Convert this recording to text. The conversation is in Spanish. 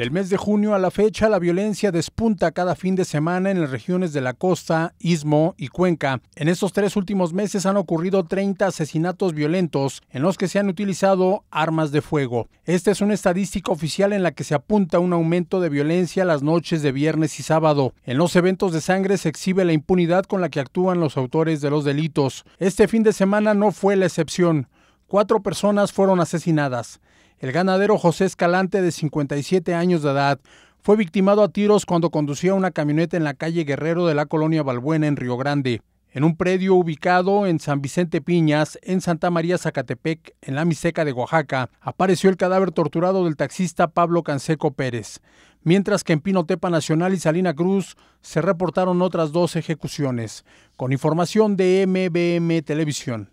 Del mes de junio a la fecha, la violencia despunta cada fin de semana en las regiones de la costa, istmo y cuenca. En estos tres últimos meses han ocurrido 30 asesinatos violentos en los que se han utilizado armas de fuego. Esta es una estadística oficial en la que se apunta un aumento de violencia las noches de viernes y sábado. En los eventos de sangre se exhibe la impunidad con la que actúan los autores de los delitos. Este fin de semana no fue la excepción. Cuatro personas fueron asesinadas. El ganadero José Escalante, de 57 años de edad, fue victimado a tiros cuando conducía una camioneta en la calle Guerrero de la colonia Balbuena en Río Grande, en un predio ubicado en San Vicente Piñas, en Santa María Zacatepec, en la Miseca de Oaxaca, apareció el cadáver torturado del taxista Pablo Canseco Pérez, mientras que en Pinotepa Nacional y Salina Cruz se reportaron otras dos ejecuciones, con información de MBM Televisión.